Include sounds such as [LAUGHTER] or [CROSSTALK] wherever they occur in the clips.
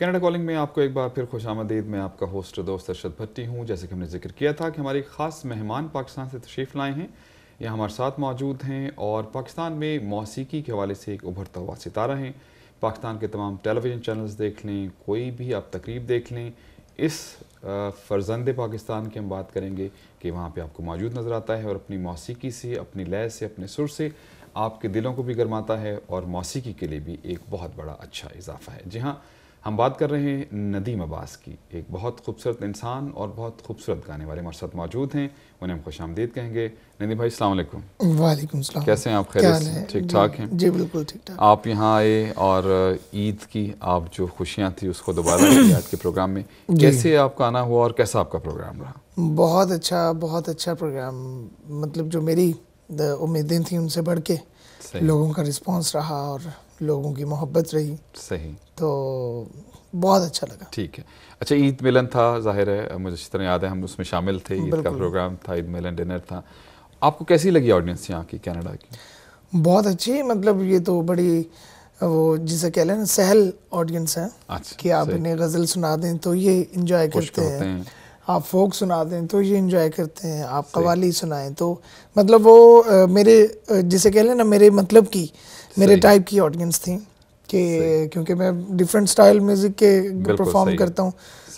Canada calling में आपको एक बार फिर खुश आमदीद मैं आपका होस्ट दोस्त अरशद भट्टी हूँ जैसे कि हमने जिक्र किया था कि हमारे ख़ास मेहमान पाकिस्तान से तशरीफ़ लाए हैं यह हमारे साथ मौजूद हैं और पाकिस्तान में मौसीकी के हवाले से एक उभरता हुआ सितारा हैं पाकिस्तान के तमाम टेलीविज़न चैनल्स देख लें कोई भी आप तकरीब देख लें इस फ़र्जंद पाकिस्तान की हम बात करेंगे कि वहाँ पर आपको मौजूद नज़र आता है और अपनी मौसीकी से अपनी लय से अपने सुर से आपके दिलों को भी गर्माता है और मौसीकी के लिए भी एक बहुत बड़ा अच्छा इजाफ़ा है जी हाँ हम बात कर रहे हैं नदीम अब्बास की एक बहुत खूबसूरत इंसान और बहुत खूबसूरत गाने वाले हमारे साथ मौजूद हैं उन्हें हम खुश आमदीद कहेंगे नदीम भाई अलैक्म वालेकुम सलाम कैसे हैं आप खैर ठीक ठाक हैं जी बिल्कुल ठीक ठाक आप यहाँ आए और ईद की आप जो खुशियाँ थी उसको दोबारा आज के प्रोग्राम में [CLEARS THROAT] कैसे आपका आना हुआ और कैसा आपका प्रोग्राम रहा बहुत अच्छा बहुत अच्छा प्रोग्राम मतलब जो मेरी उम्मीदें थी उनसे बढ़ के लोगों का रिस्पॉन्स रहा और लोगों की मोहब्बत रही सही तो बहुत अच्छा लगा ठीक है अच्छा ईद मिलन था जाहिर है मुझे अच्छी तरह याद है हम उसमें शामिल थे ईद का प्रोग्राम था ईद मिलन डिनर था आपको कैसी लगी ऑडियंस यहाँ की कनाडा की बहुत अच्छी मतलब ये तो बड़ी वो जिसे कह लें सहल ऑडियंस है अच्छा, कि आप इन्हें गज़ल सुना दें तो ये इंजॉय करते हैं।, आप फोक सुना दें तो ये इंजॉय करते हैं आप कवाली सुनाएं तो मतलब वो मेरे जिसे कह लें ना मेरे मतलब की मेरे टाइप की ऑडियंस थी कि क्योंकि मैं डिफरेंट स्टाइल म्यूज़िक के परफॉर्म करता हूँ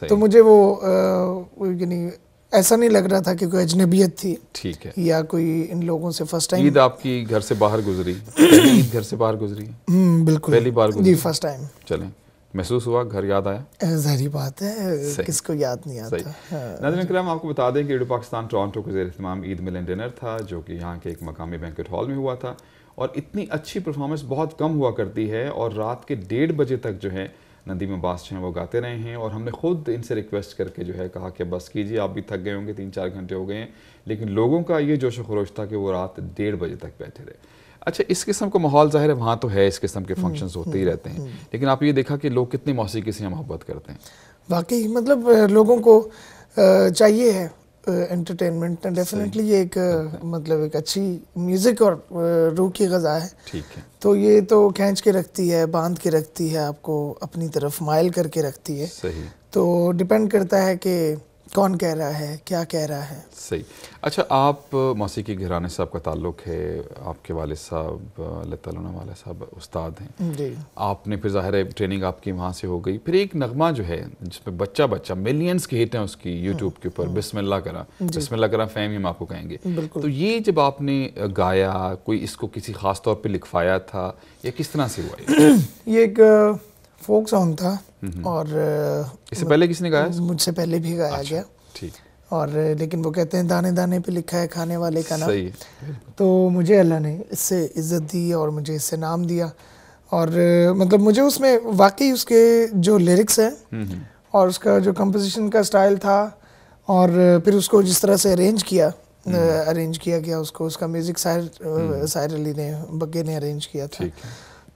तो मुझे वो यानी ऐसा नहीं लग रहा था कि कोई अजनबियत थी ठीक है या कोई इन लोगों से फर्स्ट टाइम ईद आपकी घर से बाहर गुजरी ईद घर से बाहर गुजरी हम्म, बिल्कुल पहली बार गुजरी जी फर्स्ट टाइम चलें महसूस हुआ घर याद आया जहरी बात है किसको याद नहीं आता हाँ। नाजरन कराम आपको बता दें कि रेडियो पाकिस्तान टोरंटो के जेर इहतमाम ईद मिलन डिनर था जो कि यहाँ के एक मकामी बैंकेट हॉल में हुआ था और इतनी अच्छी परफॉर्मेंस बहुत कम हुआ करती है और रात के डेढ़ बजे तक जो है नदी में जो हैं वो गाते रहे हैं और हमने ख़ुद इनसे रिक्वेस्ट करके जो है कहा कि बस कीजिए आप भी थक गए होंगे तीन चार घंटे हो गए हैं लेकिन लोगों का ये जोश खरोश था कि वो रात डेढ़ बजे तक बैठे रहे अच्छा इस किस्म का माहौल ज़ाहिर है वहाँ तो है इस किस्म के फंक्शन हम्म, होते ही हम्म, रहते हैं हम्म। लेकिन आप ये देखा कि लोग कितनी मौसीकी से मोहब्बत करते हैं वाकई मतलब लोगों को चाहिए है एंटरटेनमेंट uh, डेफिनेटली ये एक मतलब एक अच्छी म्यूज़िक और रूह की गज़ा है ठीक है तो ये तो खींच के रखती है बांध के रखती है आपको अपनी तरफ माइल करके रखती है सही तो डिपेंड करता है कि कौन कह रहा है क्या कह रहा है सही अच्छा आप मौसीकी घराने से आपका ताल्लुक है आपके वाले साहब अल्लाह वाले साहब उस्ताद हैं जी आपने फिर ज़ाहिर है ट्रेनिंग आपकी वहाँ से हो गई फिर एक नगमा जो है जिसमें बच्चा बच्चा मिलियंस के हिट हैं उसकी यूट्यूब के ऊपर हम्म। बिस्मिल्ला करा बिस्मिल्ला करा फैम हम आपको कहेंगे तो ये जब आपने गाया कोई इसको किसी खास तौर पर लिखवाया था या किस तरह से हुआ ये एक फोक सॉन्ग था और इससे पहले किसने गाया मुझसे पहले भी गाया अच्छा, गया ठीक और लेकिन वो कहते हैं दाने दाने पे लिखा है खाने वाले का नाम तो मुझे अल्लाह ने इससे इज़्ज़त दी और मुझे इससे नाम दिया और मतलब मुझे उसमें वाकई उसके जो लिरिक्स हैं और उसका जो कंपोजिशन का स्टाइल था और फिर उसको जिस तरह से अरेंज किया हम्म। अरेंज किया गया उसको उसका म्यूज़िक सायर सायर अली ने बग्गे ने अरेंज किया था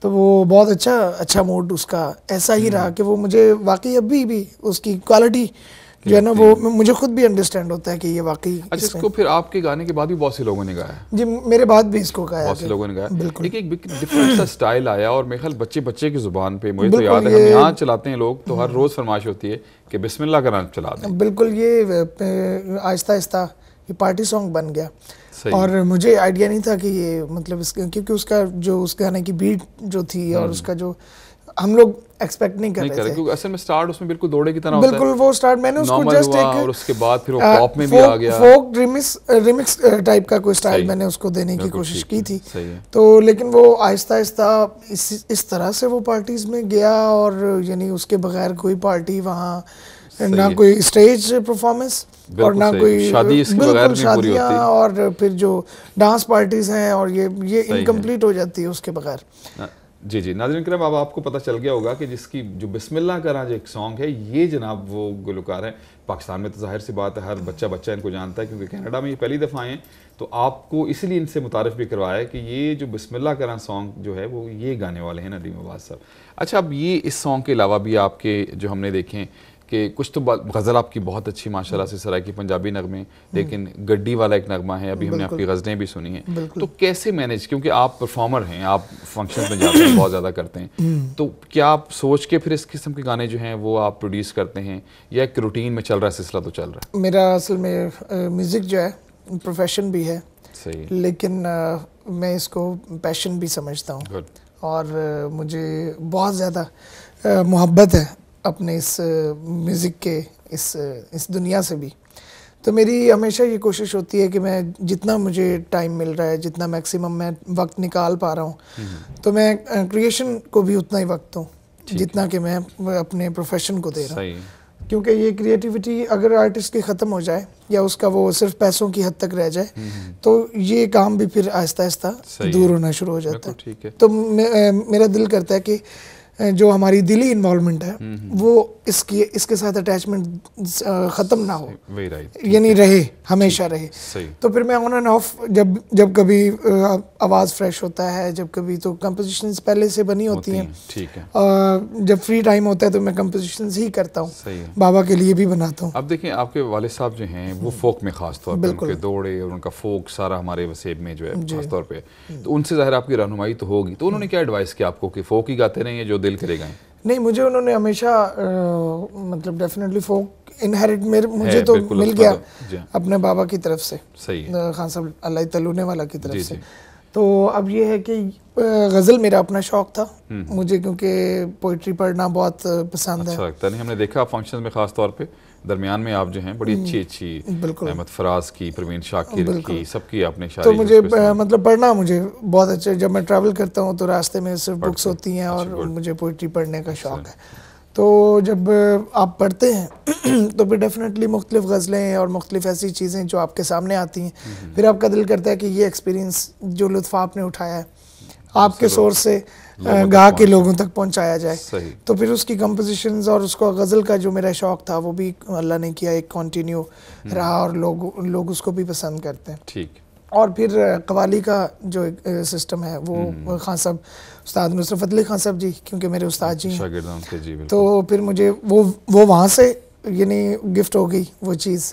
तो वो बहुत अच्छा अच्छा मूड उसका ऐसा ही रहा हम्म। कि वो मुझे वाकई अभी भी उसकी क्वालिटी जो है ना वो मुझे खुद भी अंडरस्टैंड होता है कि ये वाकई अच्छा इसको फिर आपके गाने के बाद भी बहुत से लोगों ने गाया जी मेरे बाद भी इसको गाया बहुत से लोगों ने गाया बिल्कुल एक एक डिफरेंट सा स्टाइल आया और मेरे ख्याल बच्चे बच्चे की जुबान पे मुझे तो याद है हम यहाँ चलाते हैं लोग तो हर हम्म। रोज़ फरमाइश होती है कि बिस्मिल्लाह का नाम चला दें बिल्कुल ये आहिस्ता आहिस्ता ये पार्टी सॉन्ग बन गया और मुझे आइडिया नहीं था कि ये मतलब इसके क्योंकि उसका जो उस गाने की बीट जो थी और हम्म। उसका जो हम लोग एक्सपेक्ट नहीं कर नहीं रहे थे असल में स्टार्ट उसमें बिल्कुल दौड़े की तरह बिल्कुल वो स्टार्ट मैंने उसको जस्ट एक और उसके बाद फिर वो पॉप में भी आ गया फोक रिमिक्स रिमिक्स टाइप का कोई स्टाइल मैंने उसको देने की कोशिश की थी तो लेकिन वो आहिस्ता आहिस्ता इस तरह से वो पार्टीज में गया और यानी उसके बगैर कोई पार्टी वहाँ ना कोई स्टेज परफॉर्मेंस और ना कोई शादी इसके बगैर नहीं पूरी होती और फिर जो डांस पार्टीज हैं और ये ये इनकम्प्लीट हो जाती है उसके बगैर जी जी नाजरन करम अब आपको पता चल गया होगा कि जिसकी जो बिस्मिल्लाह का जो एक सॉन्ग है ये जनाब वो गुलकार हैं पाकिस्तान में तो जाहिर सी बात है हर बच्चा बच्चा इनको जानता है क्योंकि कनाडा में ये पहली दफ़ा आए हैं तो आपको इसलिए इनसे मुतारफ़ भी करवाया कि ये जो बिस्मिल्लाह करा सॉन्ग जो है वो ये गाने वाले हैं नदीम आबाद साहब अच्छा अब ये इस सॉन्ग के अलावा भी आपके जो हमने देखें कि कुछ तो गज़ल आपकी बहुत अच्छी माशाल्लाह से सराय की पंजाबी नगमे लेकिन गड्डी वाला एक नगमा है अभी हमने आपकी गज़लें भी सुनी हैं तो कैसे मैनेज क्योंकि आप परफॉर्मर हैं आप फंक्शन में जाते हैं बहुत ज़्यादा करते हैं हम्म। तो क्या आप सोच के फिर इस किस्म के गाने जो हैं वो आप प्रोड्यूस करते हैं या एक रूटीन में चल रहा है सिलसिला तो चल रहा है मेरा असल में म्यूज़िक जो है प्रोफेशन भी है लेकिन मैं इसको पैशन भी समझता हूँ और मुझे बहुत ज़्यादा मोहब्बत है अपने इस म्यूज़िक के इस इस दुनिया से भी तो मेरी हमेशा ये कोशिश होती है कि मैं जितना मुझे टाइम मिल रहा है जितना मैक्सिमम मैं वक्त निकाल पा रहा हूँ हम्म। तो मैं क्रिएशन को भी उतना ही वक्त दूँ जितना कि मैं अपने प्रोफेशन को दे रहा हूँ क्योंकि ये क्रिएटिविटी अगर आर्टिस्ट की ख़त्म हो जाए या उसका वो सिर्फ पैसों की हद तक रह जाए हम्म, हम्म। तो ये काम भी फिर आहिस्ता आहिस्ता दूर होना शुरू हो जाता है तो मेरा दिल करता है कि जो हमारी दिली इन्वॉल्वमेंट है हम्म, हम्म। वो इसकी इसके साथ अटैचमेंट ख़त्म ना हो यानी रहे हमेशा रहे तो फिर मैं ऑन एंड ऑफ जब जब कभी आवाज़ फ्रेश होता है जब कभी तो कंपोजिशन पहले से बनी होती हैं ठीक है जब फ्री टाइम होता है तो मैं कंपोजिशन ही करता हूँ बाबा के लिए भी बनाता हूँ अब देखिए आपके वाले साहब जो हैं वो हम्म। फोक में खास तौर पर दौड़े और उनका फोक सारा हमारे वसीब में जो है खासतौर पर तो उनसे ज़ाहिर आपकी रहनुमाई तो होगी तो उन्होंने क्या एडवाइस किया आपको कि फोक ही गाते रहिए जो दिल करेगा नहीं मुझे उन्होंने हमेशा आ, मतलब डेफिनेटली फोक इनहेरिट मेरे मुझे तो मिल गया तो, अपने बाबा की तरफ से सही खान साहब अल्लाह तलूने वाला की तरफ से तो अब ये है कि गज़ल मेरा अपना शौक था हम्म। मुझे क्योंकि पोइट्री पढ़ना बहुत पसंद अच्छा है लगता नहीं हमने देखा फंक्शन में खास तौर पे दरमियान में आप जो हैं बड़ी हम्म, अच्छी अच्छी अहमद फराज की प्रवीण शाकिर की सबकी आपने तो मुझे मतलब पढ़ना मुझे बहुत अच्छा जब मैं ट्रैवल करता हूँ तो रास्ते में सिर्फ बुक्स होती हैं और मुझे पोइट्री पढ़ने का शौक़ है तो जब आप पढ़ते हैं [CLEARS THROAT] तो फिर डेफिनेटली मुख्तलिफ गज़लें और मुख्तलिफ ऐसी चीज़ें जो आपके सामने आती हैं हम्म। फिर आपका दिल करता है कि ये एक्सपीरियंस जो लुत्फ़ आपने उठाया है आपके सोर्स से गाह के लोगों तक पहुंचाया जाए तो फिर उसकी कंपोजिशन और उसको गज़ल का जो मेरा शौक़ था वो भी अल्लाह ने किया एक कंटिन्यू हम्म। रहा और लोग लोग उसको भी पसंद करते हैं ठीक और फिर कवाली का जो सिस्टम है वो हम्म। खान साहब उस्ताद नुसरत अली खान साहब जी क्योंकि मेरे उस्ताद जी हैं तो फिर मुझे वो वो वहाँ से यानी गिफ्ट हो गई वो चीज़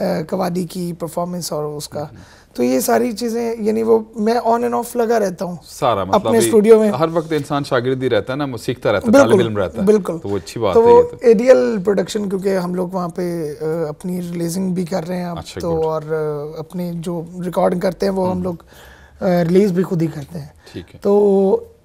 कवादी की परफॉर्मेंस और उसका तो ये सारी चीज़ें यानी वो मैं ऑन एंड ऑफ लगा रहता हूँ सारा मतलब अपने स्टूडियो में हर वक्त इंसान शागिर्द ही रहता है ना सीखता रहता है इल्म रहता है बिल्कुल तो वो अच्छी बात तो है तो एडियल प्रोडक्शन क्योंकि हम लोग वहाँ पे अपनी रिलीजिंग भी कर रहे हैं अब अच्छा, तो और अपने जो रिकॉर्ड करते हैं वो हम हम्म। लोग रिलीज भी खुद ही करते हैं तो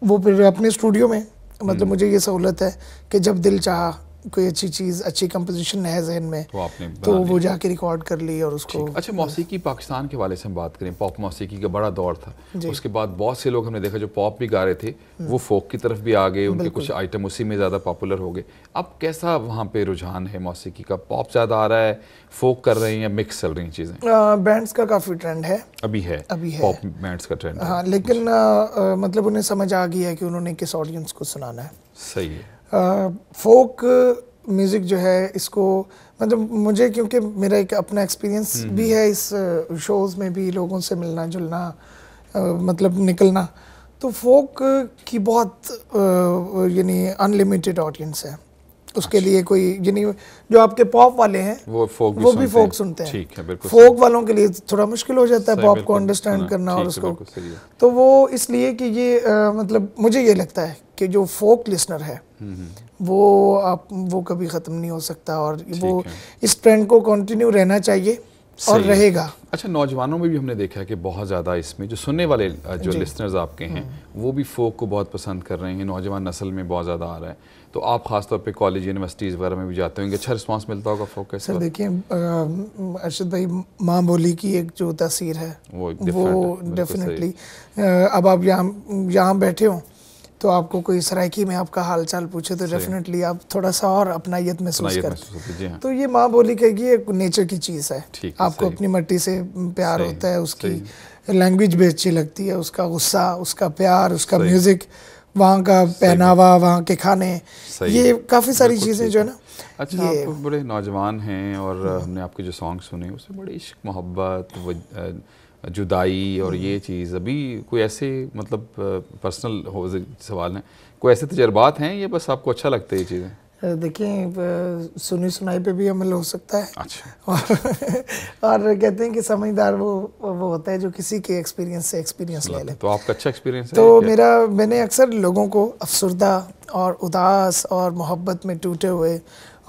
वो फिर अपने स्टूडियो में मतलब हम्म। मुझे ये सहूलत है कि जब दिल चाह कोई अच्छी चीज़ अच्छी कंपोजिशन है जहन में तो आपने तो वो जाके रिकॉर्ड कर ली और उसको अच्छा मौसीकी पाकिस्तान के वाले से हम बात करें पॉप मौसीकी का बड़ा दौर था उसके बाद बहुत से लोग हमने देखा जो पॉप भी गा रहे थे हम्म। वो फोक की तरफ भी आ गए उनके कुछ आइटम उसी में ज़्यादा पॉपुलर हो गए अब कैसा वहाँ पे रुझान है मौसीकी का पॉप ज़्यादा आ रहा है फोक कर रहे हैं या मिक्स चल रही चीज़ें बैंड्स का काफ़ी ट्रेंड है अभी है अभी पॉप बैंड्स का ट्रेंड हाँ लेकिन मतलब उन्हें समझ आ गई है कि उन्होंने किस ऑडियंस को सुनाना है सही है फोक म्यूज़िक जो है इसको मतलब मुझे क्योंकि मेरा एक अपना एक्सपीरियंस हम्म। भी है इस शोज़ में भी लोगों से मिलना जुलना आ, मतलब निकलना तो फोक की बहुत यानी अनलिमिटेड ऑडियंस है उसके लिए कोई जिन्हें जो आपके पॉप वाले हैं वो फोक भी, वो भी फोक सुनते हैं ठीक है बिल्कुल फोक वालों के लिए थोड़ा मुश्किल हो जाता है पॉप को अंडरस्टैंड करना और उसको तो वो इसलिए कि ये आ, मतलब मुझे ये लगता है कि जो फोक लिसनर है हम्म, हम्म। वो आप वो कभी ख़त्म नहीं हो सकता और वो इस ट्रेंड को कंटिन्यू रहना चाहिए और रहेगा अच्छा नौजवानों में भी हमने देखा है कि बहुत ज़्यादा इसमें जो सुनने वाले जो लिसनर्स आपके हैं हम्म। वो भी फोक को बहुत पसंद कर रहे हैं नौजवान नस्ल में बहुत ज़्यादा आ रहा है तो आप खासतौर पे कॉलेज यूनिवर्सिटीज़ वगैरह में भी जाते होंगे अच्छा रिस्पांस मिलता होगा फोकस सर देखिए अर्शद भाई माँ बोली की एक जो तस्वीर है वो डेफिनेटली अब आप यहाँ यहाँ बैठे हों तो आपको कोई सरायकी में आपका हालचाल पूछे तो डेफिनेटली आप थोड़ा सा और अपनायत महसूस करते हैं हाँ। तो ये माँ बोली कहेगी एक नेचर की चीज़ है आपको अपनी मट्टी से प्यार होता है उसकी लैंग्वेज भी अच्छी लगती है उसका गुस्सा उसका प्यार उसका म्यूज़िक वहाँ का पहनावा वहाँ के खाने ये काफ़ी सारी चीज़ें जो है ना अच्छा आप बड़े नौजवान हैं और हम्म। हमने आपके जो सॉन्ग सुने उसमें बड़ी इश्क मोहब्बत जुदाई और ये चीज़ अभी कोई ऐसे मतलब पर्सनल सवाल हैं कोई ऐसे तजर्बात हैं या बस आपको अच्छा लगता है ये चीज़ें देखिए सुनी सुनाई पे भी अमल हो सकता है अच्छा [LAUGHS] और और कहते हैं कि समझदार वो वो होता है जो किसी के एक्सपीरियंस से एक्सपीरियंस ले मतलब ले तो आपका अच्छा एक्सपीरियंस तो है मेरा मैंने अक्सर लोगों को अफसरदा और उदास और मोहब्बत में टूटे हुए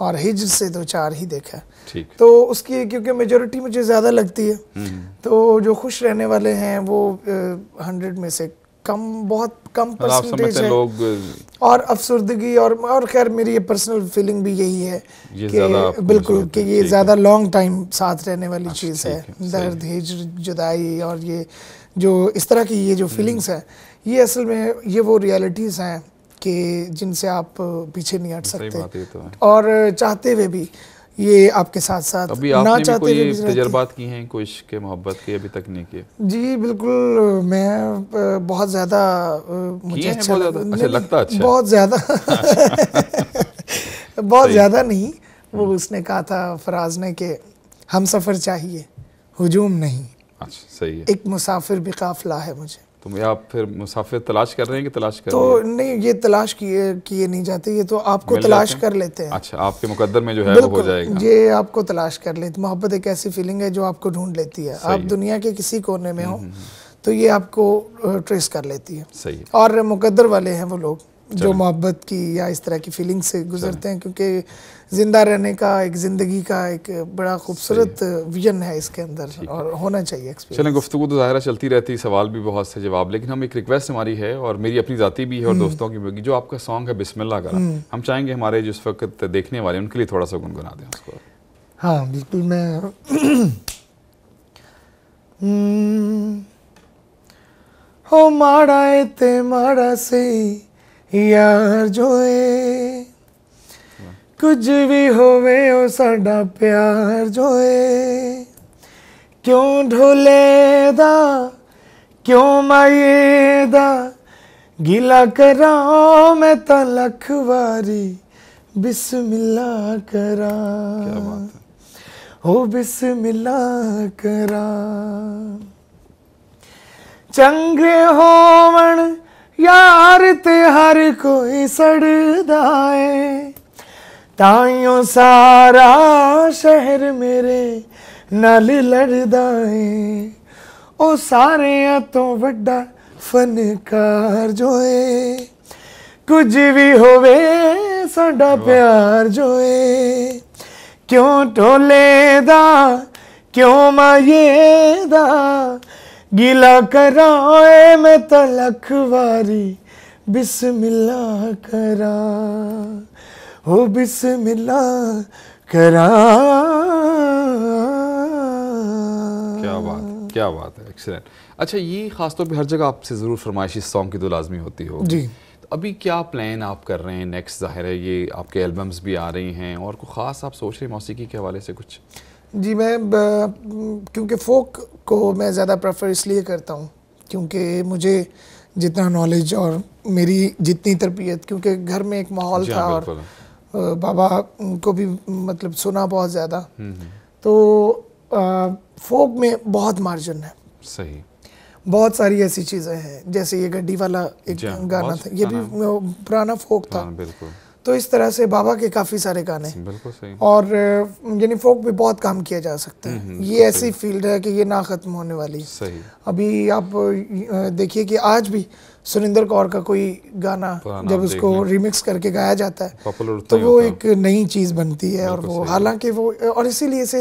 और हिज से दो तो चार ही देखा है तो उसकी क्योंकि मेजोरिटी मुझे ज़्यादा लगती है हम्म। तो जो खुश रहने वाले हैं वो हंड्रेड में से कम बहुत कम मतलब परसेंटेज है लोग और अफसरदगी और और खैर मेरी ये पर्सनल फीलिंग भी यही है कि बिल्कुल कि ये ज़्यादा लॉन्ग टाइम साथ रहने वाली अच्छा, चीज़ है दर्द हिजर जुदाई और ये जो इस तरह की ये जो फीलिंग्स हम्म। हैं ये असल में ये वो रियलिटीज़ हैं कि जिनसे आप पीछे नहीं हट सकते तो और चाहते हुए भी ये आपके साथ साथ अभी आपने ना चाहते भी हुए तजर्बात की हैं कोई के मोहब्बत के अभी तक नहीं किए जी बिल्कुल मैं बहुत ज़्यादा मुझे अच्छा, बहुत लग, अच्छा लगता अच्छा बहुत ज़्यादा [LAUGHS] [LAUGHS] बहुत ज़्यादा नहीं वो हम्म। उसने कहा था फराज ने के हम सफ़र चाहिए हजूम नहीं अच्छा सही है एक मुसाफिर भी काफिला है मुझे तो आप फिर मुसाफिर तलाश कर रहे हैं कि तलाश कर तो नहीं ये तलाश किए किए नहीं जाते ये तो आपको तलाश कर लेते हैं अच्छा आपके मुकद्दर में जो है वो हो जाएगा ये आपको तलाश कर लेते मोहब्बत एक ऐसी फीलिंग है जो आपको ढूंढ लेती है आप दुनिया के किसी कोने में हो हम्म, हम्म, हम्म। तो ये आपको ट्रेस कर लेती है सही और मुकद्दर वाले हैं वो लोग जो मोहब्बत की या इस तरह की फीलिंग से गुजरते हैं क्योंकि ज़िंदा रहने का एक ज़िंदगी का एक बड़ा खूबसूरत विजन है इसके अंदर और होना चाहिए चले गुफ्तु तो ज़ाहिर चलती रहती है सवाल भी बहुत से जवाब लेकिन हम एक रिक्वेस्ट हमारी है और मेरी अपनी ज़ाती भी है और हम्म। दोस्तों की भी जो आपका सॉन्ग है बिस्मिल्ला का हम्म। हम चाहेंगे हमारे जिस वक्त देखने वाले उनके लिए थोड़ा सा गुनगुना दें उसको हाँ बिल्कुल मैं [CLEARS THROAT] हम्म, हो माड़ा ते माड़ा से यार जो है कुछ भी होवे ओ साडा प्यार जो है क्यों ढोले दा क्यों माये दा गिला करा मैं ता लख वारी करा ओ बिस्मिल्ला करा चंगे होवण यार ते हर कोई सड़दा है सारा शहर मेरे नल लड़दा ओ सारे तो वड्डा फनकार जो है कुछ भी होवे साडा प्यार जो है क्यों टोले दा क्यों माये दा गिला कराए मैं तलख वारी बिस्मिल्ला करा हो बिस्मिल्ला करा क्या बात क्या बात है एक्सीलेंट अच्छा ये खासतौर पे हर जगह आपसे ज़रूर इस सॉन्ग की तो लाजमी होती हो जी तो अभी क्या प्लान आप कर रहे हैं नेक्स्ट ज़ाहिर है ये आपके एल्बम्स भी आ रही हैं और कुछ ख़ास आप सोच रहे हैं मौसीकी के हवाले से कुछ जी मैं क्योंकि फोक को मैं ज़्यादा प्रेफर इसलिए करता हूँ क्योंकि मुझे जितना नॉलेज और मेरी जितनी तरबियत क्योंकि घर में एक माहौल हाँ, था और बाबा को भी मतलब सुना बहुत ज़्यादा हम्म, हम्म। तो आ, फोक में बहुत मार्जिन है सही बहुत सारी ऐसी चीज़ें हैं जैसे ये गड्डी वाला एक हाँ, गाना था ये भी हाँ, पुराना फोक था तो इस तरह से बाबा के काफ़ी सारे गाने सही। और यानी फोक भी बहुत काम किया जा सकता है हम्म, ये ऐसी फील्ड है कि ये ना ख़त्म होने वाली सही अभी आप देखिए कि आज भी सुरेंद्र कौर का कोई गाना जब उसको रिमिक्स करके गाया जाता है तो वो एक नई चीज़ बनती है और वो हालांकि वो और इसीलिए इसे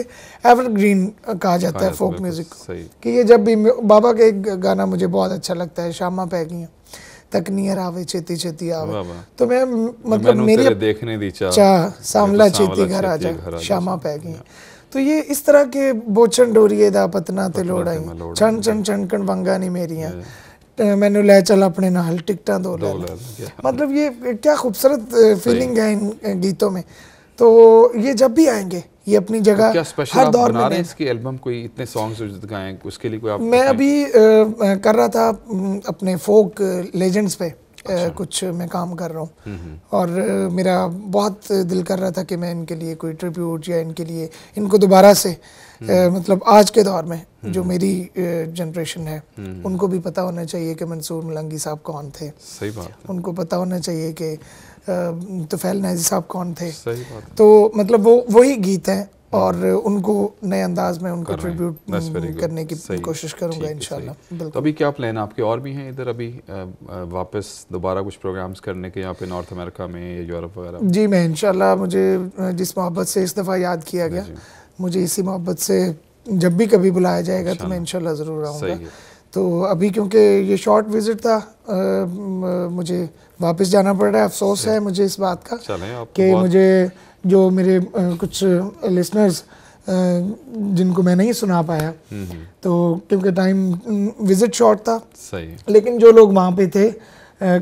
एवरग्रीन कहा जाता है फोक म्यूज़िक कि ये जब भी बाबा का एक गाना मुझे बहुत अच्छा लगता है श्यामा पैगियाँ तक नियर आवे चेती चेती आवे तो मैं तो मतलब मेरी देखने दी चाह सामला चेती घर आ जा श्यामा पै गई हाँ। तो ये इस तरह के बोचन डोरिए दा पतना ते लोड़ाई छन छन छनकण बंगा नहीं मेरियां हाँ। मैंने ले चल अपने नाल टिकटा दो ले मतलब ये क्या खूबसूरत फीलिंग है इन गीतों में तो ये जब भी आएंगे ये अपनी जगह तो हर दौर में रहे इसकी एल्बम कोई इतने सॉन्ग्स गाएं उसके लिए कोई आप मैं अभी आ, कर रहा था अपने फोक लेजेंड्स पे अच्छा। आ, कुछ मैं काम कर रहा हूँ हम्म, हम्म। और मेरा बहुत दिल कर रहा था कि मैं इनके लिए कोई ट्रिब्यूट या इनके लिए इनको दोबारा से आ, हम्म। मतलब आज के दौर में जो मेरी जनरेशन है उनको भी पता होना चाहिए कि मंसूर मलंगी साहब कौन थे सही बात उनको पता होना चाहिए कि तफैल तो नाजी साहब कौन थे तो मतलब वो वही गीत हैं हम्म। और उनको नए अंदाज में उनको ट्रिब्यूट करने की कोशिश करूंगा इंशाल्लाह तो अभी क्या प्लान आपके और भी हैं इधर अभी वापस दोबारा कुछ प्रोग्राम्स करने के यहाँ पे नॉर्थ अमेरिका में या यूरोप वगैरह जी मैं इंशाल्लाह मुझे जिस मोहब्बत से इस दफ़ा याद किया गया मुझे इसी मोहब्बत से जब भी कभी बुलाया जाएगा तो मैं इनशाला ज़रूर आऊँगा तो अभी क्योंकि ये शॉर्ट विज़िट था आ, मुझे वापस जाना पड़ रहा है अफसोस है मुझे इस बात का कि मुझे जो मेरे कुछ लिसनर्स जिनको मैं नहीं सुना पाया हम्म, हम्म। तो क्योंकि टाइम विज़िट शॉर्ट था सही लेकिन जो लोग वहाँ पे थे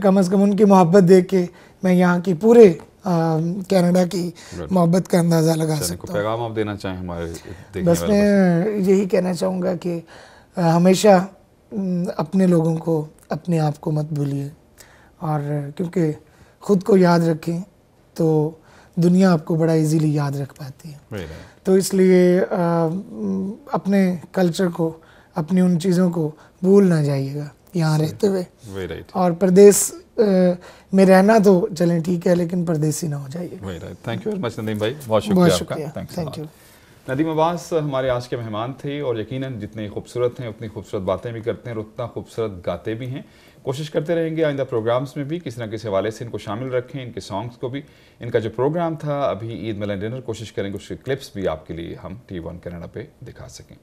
कम अज़ कम उनकी मोहब्बत देख के मैं यहाँ की पूरे कनाडा की मोहब्बत का अंदाज़ा लगा सकता हूँ पैगाम आप देना चाहें हमारे बस मैं यही कहना चाहूँगा कि हमेशा अपने लोगों को अपने आप को मत भूलिए और क्योंकि ख़ुद को याद रखें तो दुनिया आपको बड़ा इजीली याद रख पाती है तो इसलिए आ, अपने कल्चर को अपनी उन चीज़ों को भूल ना जाइएगा यहाँ रहते हुए और प्रदेश में रहना तो चलें ठीक है लेकिन परदेसी ना हो जाइए thank you very much Nadeem भाई बहुत शुक्रिया थैंक यू नदीम अब्बास हमारे आज के मेहमान थे और यकीनन जितने खूबसूरत हैं उतनी खूबसूरत बातें भी करते हैं और उतना खूबसूरत गाते भी हैं कोशिश करते रहेंगे आइंदा प्रोग्राम्स में भी किसी ना किसी हवाले से इनको शामिल रखें इनके सॉन्ग्स को भी इनका जो प्रोग्राम था अभी ईद मिलन डिनर कोशिश करेंगे उसके क्लिप्स भी आपके लिए हम टी वन कैनेडा पे दिखा सकें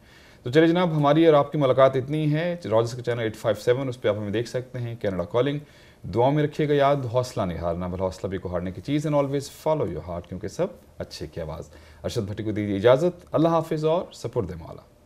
तो चलिए जनाब हमारी और आपकी मुलाकात इतनी है रॉजर्स का चैनल एट फाइव सेवन उस पर आप हमें देख सकते हैं कैनेडा कॉलिंग दुआ में रखिएगा याद हौसला नहीं हारना बल हौसला भी को हारने की चीज़ and always follow your heart क्योंकि सब अच्छे की आवाज़ अरशद भट्टी को दीजिए इजाज़त अल्लाह हाफिज़ और सपुर मौला